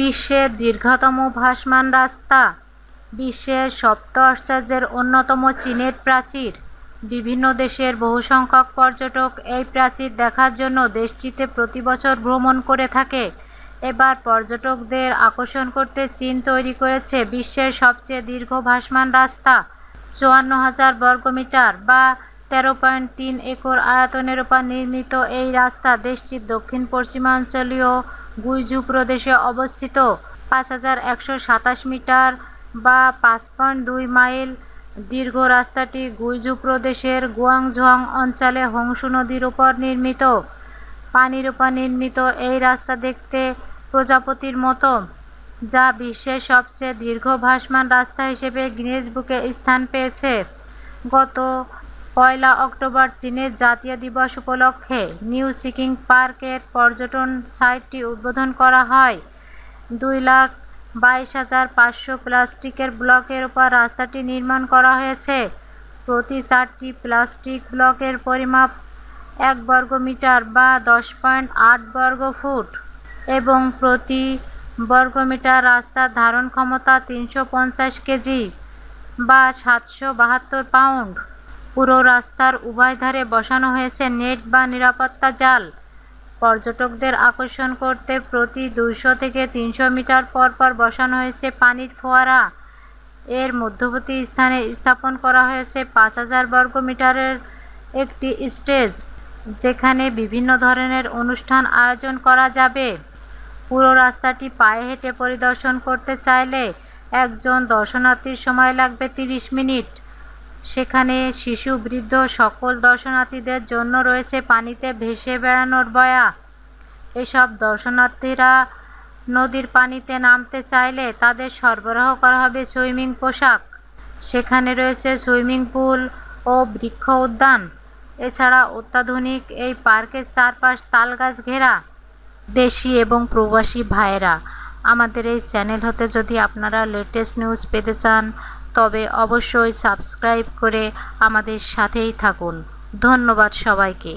বিশ্বের দীর্ঘতম ভাসমান রাস্তা বিশ্বের সপ্ত আশ্চর্যের অন্যতম চীনের প্রাচীর বিভিন্ন দেশের বহুসংখ্যক পর্যটক এই প্রাচীর দেখার জন্য দেশটিতে প্রতি বছর ভ্রমণ করে থাকে এবার পর্যটকদের আকর্ষণ করতে চীন তৈরি করেছে বিশ্বের সবচেয়ে দীর্ঘ ভাসমান রাস্তা চুয়ান্ন হাজার বর্গমিটার বা তেরো পয়েন্ট তিন একর আয়তনের উপর নির্মিত এই রাস্তা দেশটির দক্ষিণ পশ্চিমাঞ্চলীয় গুইজু প্রদেশে অবস্থিত পাঁচ হাজার একশো সাতাশ মিটার বা পাঁচ পয়েন্ট দুই মাইল দীর্ঘ রাস্তাটি গুইজু প্রদেশের গুয়াংঝং অঞ্চলে হংসু নদীর উপর নির্মিত পানির উপর নির্মিত এই রাস্তা দেখতে প্রজাপতির মতো যা বিশ্বের সবচেয়ে দীর্ঘ ভাসমান রাস্তা হিসেবে গিনেজ বুকে স্থান পেয়েছে গত পয়লা অক্টোবর চীনের জাতীয় দিবস উপলক্ষে নিউ সিকিং পার্কের পর্যটন সাইটটি উদ্বোধন করা হয় দুই লাখ বাইশ হাজার পাঁচশো প্লাস্টিকের ব্লকের উপর রাস্তাটি নির্মাণ করা হয়েছে প্রতি চারটি প্লাস্টিক ব্লকের পরিমাপ এক বর্গ মিটার বা দশ পয়েন্ট আট বর্গ ফুট এবং প্রতি বর্গ মিটার রাস্তার ধারণ ক্ষমতা তিনশো পঞ্চাশ কেজি বা সাতশো বাহাত্তর পাউন্ড পুরো রাস্তার উভয় ধারে বসানো হয়েছে নেট বা নিরাপত্তা জাল পর্যটকদের আকর্ষণ করতে প্রতি দুইশো থেকে তিনশো মিটার পর পর বসানো হয়েছে পানির ফোয়ারা এর মধ্যবর্তী স্থানে স্থাপন করা হয়েছে পাঁচ হাজার বর্গ মিটারের একটি স্টেজ যেখানে বিভিন্ন ধরনের অনুষ্ঠান আয়োজন করা যাবে পুরো রাস্তাটি পায়ে হেঁটে পরিদর্শন করতে চাইলে একজন দর্শনার্থীর সময় লাগবে তিরিশ মিনিট সেখানে শিশু বৃদ্ধ সকল দর্শনার্থীদের জন্য রয়েছে পানিতে ভেসে বেড়ানোর বয়া এসব দর্শনার্থীরা নদীর পানিতে নামতে চাইলে তাদের সরবরাহ করা হবে সুইমিং পোশাক সেখানে রয়েছে সুইমিং পুল ও বৃক্ষ উদ্যান এছাড়া অত্যাধুনিক এই পার্কের চারপাশ তালগাছ ঘেরা দেশি এবং প্রবাসী ভাইয়েরা আমাদের এই চ্যানেল হতে যদি আপনারা লেটেস্ট নিউজ পেতে চান তবে অবশ্যই সাবস্ক্রাইব করে আমাদের সাথেই থাকুন ধন্যবাদ সবাইকে